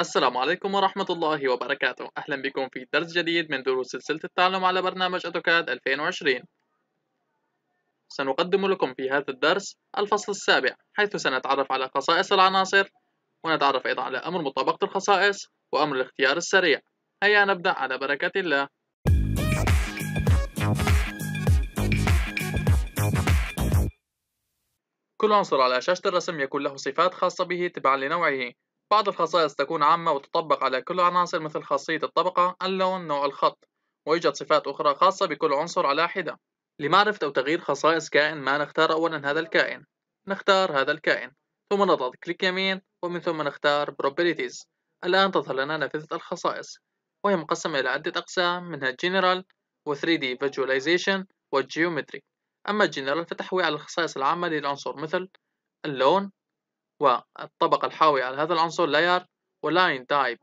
السلام عليكم ورحمة الله وبركاته أهلا بكم في درس جديد من دروس سلسلة التعلم على برنامج أتوكاد 2020 سنقدم لكم في هذا الدرس الفصل السابع حيث سنتعرف على خصائص العناصر ونتعرف أيضا على أمر مطابقة الخصائص وأمر الاختيار السريع هيا نبدأ على بركة الله كل عنصر على شاشة الرسم يكون له صفات خاصة به تبعا لنوعه بعض الخصائص تكون عامة وتطبق على كل العناصر مثل خاصية الطبقة، اللون، نوع الخط، ويوجد صفات أخرى خاصة بكل عنصر على حدة. لمعرفة أو تغيير خصائص كائن ما نختار أولا هذا الكائن. نختار هذا الكائن، ثم نضغط كليك يمين ومن ثم نختار Properties. الآن تظهر لنا نافذة الخصائص، وهي مقسمة إلى عدة أقسام منها General و 3D Visualization و Geometry. أما General فتحوي على الخصائص العامة للعنصر مثل اللون والطبقة الحاوية على هذا العنصر و line type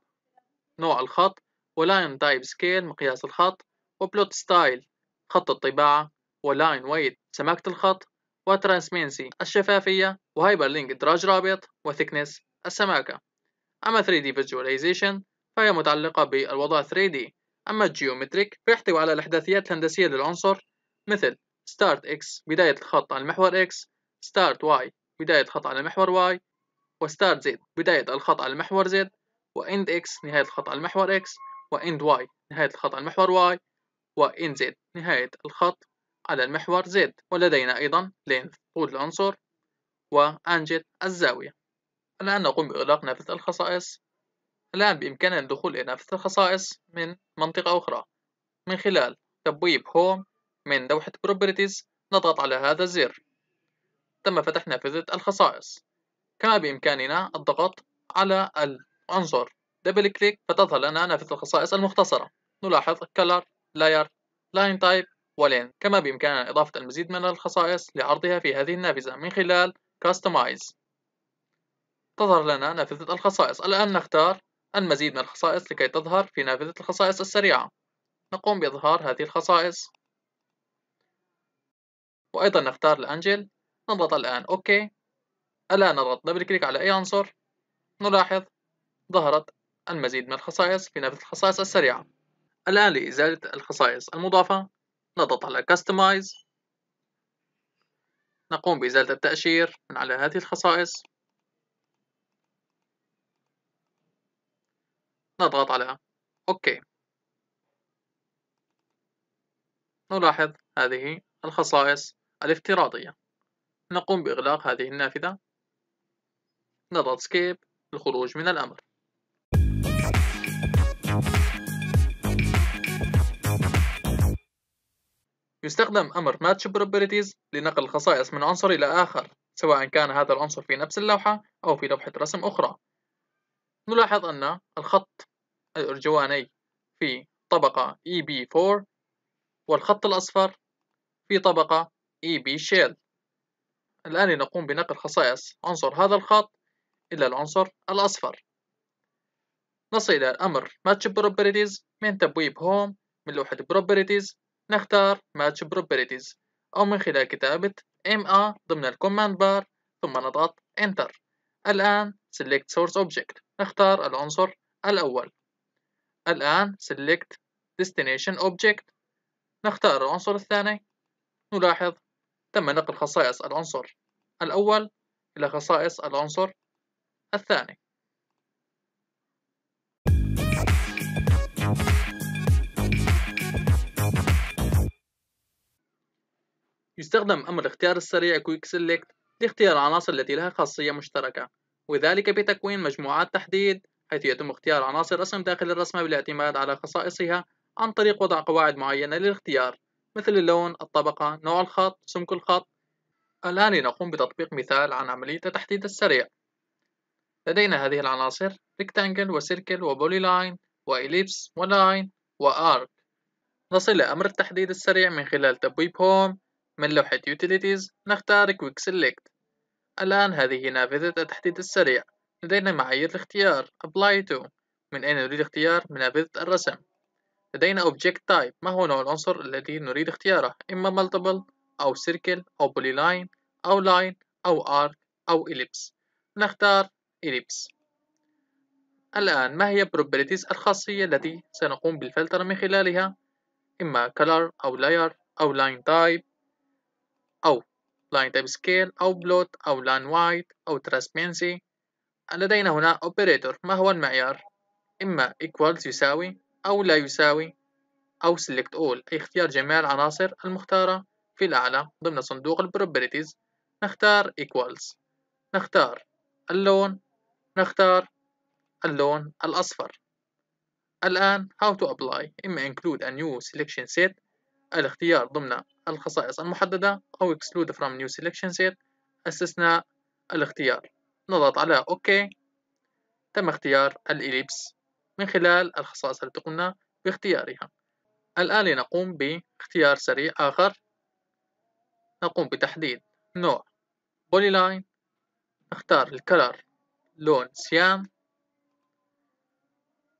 نوع الخط line type scale مقياس الخط plot style خط الطباعة line weight سماكة الخط وترانسمينسي الشفافية و hyperlink دراج رابط thickness السماكة أما 3D Visualization فهي متعلقة بالوضع 3D أما geometric فيحتوي على الإحداثيات الهندسية للعنصر مثل start x بداية الخط عن المحور x start y بداية خط على محور y وستارت z بداية الخط على محور z واند x نهاية الخط على محور x واند y نهاية الخط على محور y واند z نهاية الخط على المحور z ولدينا أيضا length طول العنصر وأنجل الزاوية الآن نقوم بإغلاق نافذة الخصائص الآن بإمكاننا الدخول إلى نافذة الخصائص من منطقة أخرى من خلال تبويب هوم من لوحة Properties نضغط على هذا الزر تم فتح نافذة الخصائص كما بإمكاننا الضغط على العنصر دبل كليك فتظهر لنا نافذة الخصائص المختصرة نلاحظ Color, Layer, Line Type ولين كما بإمكاننا إضافة المزيد من الخصائص لعرضها في هذه النافذة من خلال Customize تظهر لنا نافذة الخصائص الآن نختار المزيد من الخصائص لكي تظهر في نافذة الخصائص السريعة نقوم بإظهار هذه الخصائص وأيضا نختار الأنجل نضغط الآن أوكي الآن نضغط دبل كليك على أي عنصر نلاحظ ظهرت المزيد من الخصائص في نافذة الخصائص السريعة الآن لإزالة الخصائص المضافة نضغط على Customize نقوم بإزالة التأشير من على هذه الخصائص نضغط على OK نلاحظ هذه الخصائص الافتراضية نقوم بإغلاق هذه النافذة نضغط سكيب للخروج من الأمر يستخدم أمر Match Properties لنقل الخصائص من عنصر إلى آخر سواء كان هذا العنصر في نفس اللوحة أو في لوحة رسم أخرى نلاحظ أن الخط الأرجواني في طبقة EB4 والخط الأصفر في طبقة EB Shell الآن نقوم بنقل خصائص عنصر هذا الخط إلى العنصر الأصفر نصل إلى الأمر Match Properties من تبويب هوم من لوحة Properties نختار Match Properties أو من خلال كتابة MA ضمن الكوماند بار ثم نضغط Enter الآن Select Source Object نختار العنصر الأول الآن Select Destination Object نختار العنصر الثاني نلاحظ تم نقل خصائص العنصر الأول إلى خصائص العنصر الثاني يستخدم أمر الاختيار السريع Quick Select لاختيار العناصر التي لها خاصية مشتركة وذلك بتكوين مجموعات تحديد حيث يتم اختيار عناصر رسم داخل الرسمة بالاعتماد على خصائصها عن طريق وضع قواعد معينة للاختيار مثل اللون الطبقة نوع الخط سمك الخط الآن لنقوم بتطبيق مثال عن عملية التحديد السريع لدينا هذه العناصر ريكتانجل وسيركل وبولي لاين وإليبس ولاين وآرك نصل لأمر التحديد السريع من خلال تبويب هوم من لوحة Utilities نختار Quick Select الآن هذه نافذة التحديد السريع لدينا معايير الاختيار Apply to من أين نريد اختيار من نافذة الرسم لدينا object type ما هو نوع العنصر الذي نريد اختياره إما multiple أو circle أو polyline أو line أو arc أو ellipse نختار ellipse الآن ما هي Properties الخاصية التي سنقوم بالفلترة من خلالها إما color أو layer أو line type أو line type scale أو plot أو line white أو transparency لدينا هنا operator ما هو المعيار إما equals يساوي أو لا يساوي أو select all أي اختيار جميع العناصر المختارة في الأعلى ضمن صندوق الـ Properties نختار equals نختار اللون نختار اللون الأصفر الآن how to apply إما include a new selection set الاختيار ضمن الخصائص المحددة أو exclude from new selection set استثناء الاختيار نضغط على OK تم اختيار الإليبس من خلال الخصائص التي قمنا باختيارها الآن لنقوم باختيار سريع آخر نقوم بتحديد نوع Polyline نختار الكلر لون سيان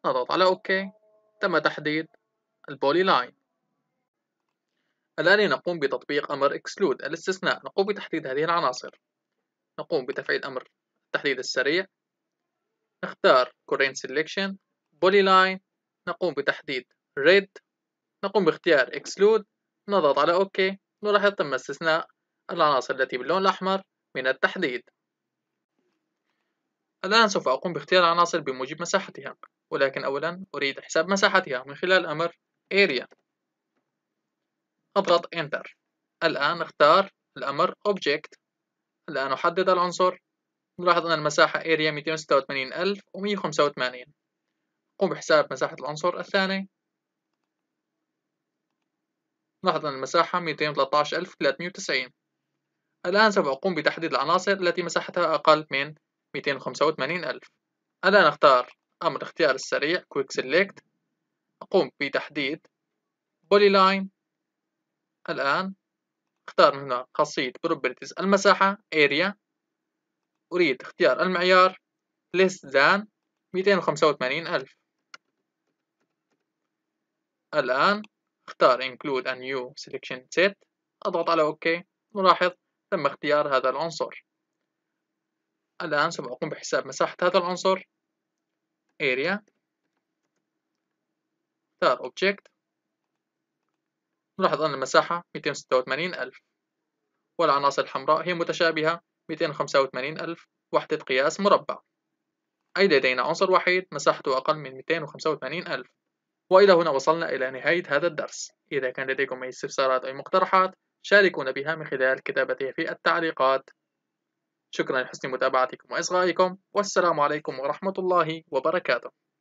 نضغط على OK تم تحديد البولي لاين الآن نقوم بتطبيق أمر exclude الاستثناء نقوم بتحديد هذه العناصر نقوم بتفعيل أمر التحديد السريع نختار current selection polyline نقوم بتحديد red نقوم باختيار exclude نضغط على OK وراح يتم استثناء العناصر التي باللون الأحمر من التحديد الآن سوف أقوم باختيار العناصر بموجب مساحتها ولكن أولا أريد حساب مساحتها من خلال أمر area أضغط Enter الآن اختار الأمر Object الآن أحدد العنصر نلاحظ أن المساحة area 286185 نقوم بحساب مساحة العنصر الثاني لاحظ أن المساحة 213390 الآن سوف أقوم بتحديد العناصر التي مساحتها أقل من 285000 الآن أختار أمر الاختيار السريع Quick Select أقوم بتحديد Polyline الآن اختار من هنا خاصية Properties المساحة Area أريد اختيار المعيار less than 285000 الآن اختار include a new selection set اضغط على OK نلاحظ تم اختيار هذا العنصر الآن سوف أقوم بحساب مساحة هذا العنصر area اختار object نلاحظ أن المساحة 286000 ألف والعناصر الحمراء هي متشابهة 285000 ألف وحدة قياس مربع أي لدينا عنصر وحيد مساحته أقل من 285000 ألف وإلى هنا وصلنا إلى نهاية هذا الدرس إذا كان لديكم أي استفسارات أو مقترحات شاركونا بها من خلال كتابتها في التعليقات شكرا لحسن متابعتكم وإصغائكم والسلام عليكم ورحمة الله وبركاته